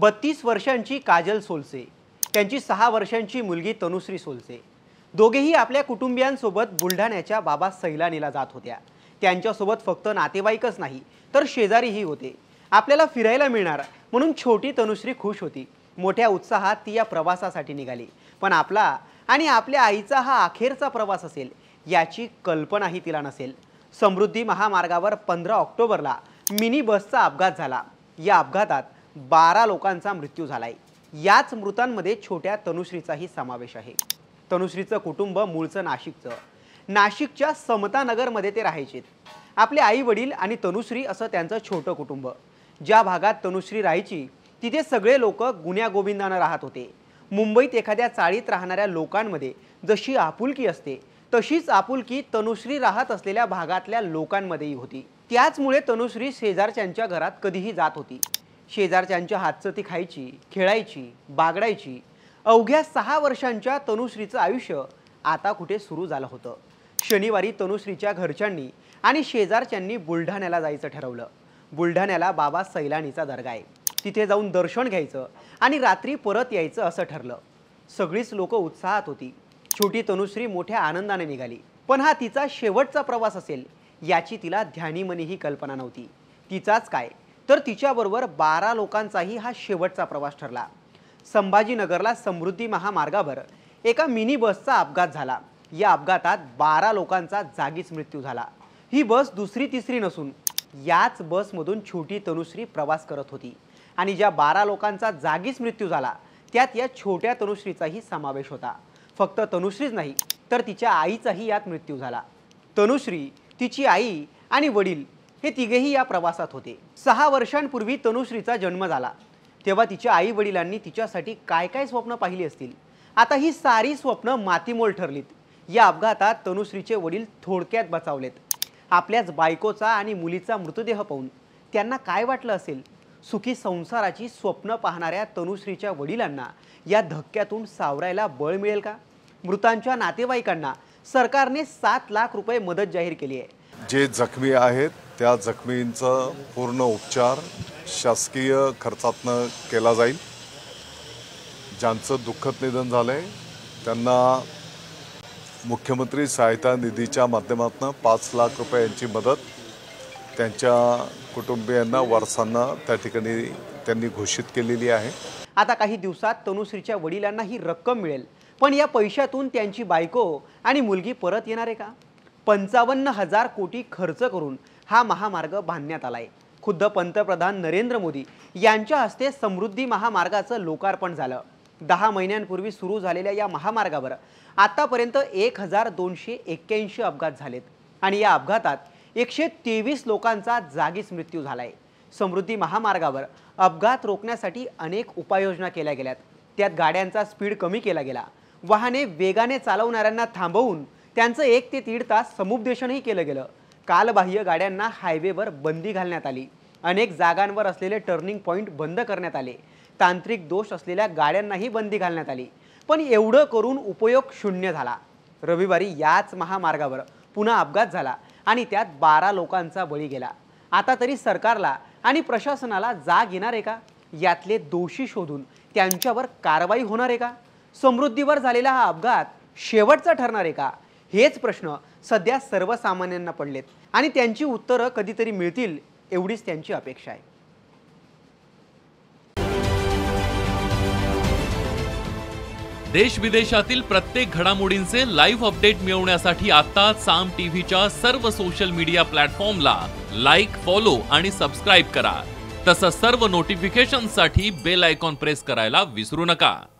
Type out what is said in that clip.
बत्तीस वर्षांची काजल सोलसे त्यांची सहा वर्षांची मुलगी तनुश्री सोलसे दोघेही आपल्या कुटुंबियांसोबत बुलढाण्याच्या बाबा सैलानीला जात होत्या त्यांच्यासोबत फक्त नातेवाईकच नाही तर शेजारीही होते आपल्याला फिरायला मिळणार म्हणून छोटी तनुश्री खुश होती मोठ्या उत्साहात ती या प्रवासासाठी निघाली पण आपला आणि आपल्या आईचा हा अखेरचा प्रवास असेल याची कल्पनाही तिला नसेल समृद्धी महामार्गावर पंधरा ऑक्टोबरला मिनी बसचा अपघात झाला या अपघातात बारा लोकांचा मृत्यू झालाय याच मृतांमध्ये छोट्या तनुश्रीचाही समावेश आहे तनुश्रीचं कुटुंब मूळचं नाशिकचं नाशिकच्या समतानगरमध्ये ते राहायचे आपले आई वडील आणि तनुश्री असं त्यांचं छोटं कुटुंब ज्या भागात तनुश्री राहायची तिथे सगळे लोक गुन्ह्यागोविंदानं राहत होते मुंबईत एखाद्या चाळीत राहणाऱ्या लोकांमध्ये जशी आपुलकी असते तशीच आपुलकी तनुश्री राहत असलेल्या भागातल्या लोकांमध्येही होती त्याचमुळे तनुश्री शेजारच्यांच्या घरात कधीही जात होती शेजारच्यांच्या हातचं ती खायची खेळायची बागडायची अवघ्या सहा वर्षांच्या तनुश्रीचं आयुष्य आता कुठे सुरू झालं होतं शनिवारी तनुश्रीच्या घरच्यांनी आणि शेजारच्यांनी बुलढाण्याला जायचं ठरवलं बुलढाण्याला बाबा सैलानीचा दर्गा आहे तिथे जाऊन दर्शन घ्यायचं आणि रात्री परत यायचं असं ठरलं सगळीच लोक उत्साहात होती छोटी तनुश्री मोठ्या आनंदाने निघाली पण हा तिचा शेवटचा प्रवास असेल याची तिला ध्यानीमनी ही कल्पना नव्हती तिचाच काय तर तिच्याबरोबर बारा लोकांचाही हा शेवटचा प्रवास ठरला संभाजीनगरला समृद्धी महामार्गावर एका मिनी बसचा अपघात झाला या अपघातात बारा लोकांचा जागीच मृत्यू झाला ही बस दुसरी तिसरी नसून याच बसमधून छोटी तनुश्री प्रवास करत होती आणि ज्या बारा लोकांचा जागीच मृत्यू झाला त्यात या छोट्या तनुश्रीचाही समावेश होता फक्त तनुश्रीच नाही तर तिच्या आईचाही यात मृत्यू झाला तनुश्री तिची आई आणि वडील हे तिघेही या प्रवासात होते सहा वर्षांपूर्वी तनुश्रीचा जन्म झाला तेव्हा तिच्या आई वडिलांनी तिच्यासाठी काय काय स्वप्न पाहिली असतील आता ही सारी स्वप्न मातीमोल ठरलीत या अपघातात तनुश्रीचे वडील थोडक्यात बचावलेत आपल्याच बायकोचा आणि मुलीचा मृतदेह पाहून त्यांना काय वाटलं असेल सुखी संसाराची स्वप्न पाहणाऱ्या तनुश्रीच्या वडिलांना या धक्क्यातून सावरायला बळ मिळेल का मृतांच्या नातेवाईकांना सरकारने सात लाख रुपये मदत जाहीर केली आहे जे जखमी आहेत त्या जखमींचा पूर्ण उपचार शासकीय खर्चातनं केला जाईल ज्यांचं दुःखद निधन झालं आहे त्यांना मुख्यमंत्री सहायता निधीच्या माध्यमातून पाच लाख रुपयांची मदत त्यांच्या कुटुंबियांना वारसांना त्या ठिकाणी त्यांनी घोषित केलेली आहे आता काही दिवसात तनुश्रीच्या वडिलांना ही रक्कम मिळेल पण या पैशातून त्यांची बायको आणि मुलगी परत येणार आहे का पंचावन्न हजार कोटी खर्च करून हा महामार्ग बांधण्यात आला आहे खुद्द पंतप्रधान नरेंद्र मोदी यांच्या हस्ते समृद्धी महामार्गाचं लोकार्पण झालं दहा महिन्यांपूर्वी सुरू झालेल्या या महामार्गावर आतापर्यंत एक हजार दोनशे एक्क्याऐंशी अपघात झालेत आणि या अपघातात एकशे तेवीस लोकांचा जागीच मृत्यू झाला आहे समृद्धी महामार्गावर अपघात रोखण्यासाठी अनेक उपाययोजना केल्या गेल्यात त्यात गाड्यांचा स्पीड कमी केला गेला वाहने वेगाने चालवणाऱ्यांना थांबवून त्यांचं एक ते दीड तास समुपदेशनही केलं गेलं कालबाह्य गाड्यांना हायवेवर बंदी घालण्यात आली अनेक जागांवर असलेले टर्निंग पॉईंट बंद करण्यात आले तांत्रिक दोष असलेल्या गाड्यांनाही बंदी घालण्यात आली पण एवढं करून उपयोग शून्य झाला रविवारी याच महामार्गावर पुन्हा अपघात झाला आणि त्यात बारा लोकांचा बळी गेला आता तरी सरकारला आणि प्रशासनाला जाग येणार आहे का यातले दोषी शोधून त्यांच्यावर कारवाई होणार आहे का समृद्धीवर झालेला हा अपघात शेवटचा ठरणार आहे का हेच प्रश्न सध्या सर्वसामान्यांना पडलेत आणि त्यांची उत्तरं कधीतरी मिळतील एवढीच त्यांची अपेक्षा आहे देश विदेशातील प्रत्येक घडामोडींचे लाईव्ह अपडेट मिळवण्यासाठी आता साम टीव्हीच्या सर्व सोशल मीडिया प्लॅटफॉर्मला लाईक फॉलो आणि सबस्क्राईब करा तसंच सर्व नोटिफिकेशनसाठी बेल आयकॉन प्रेस करायला विसरू नका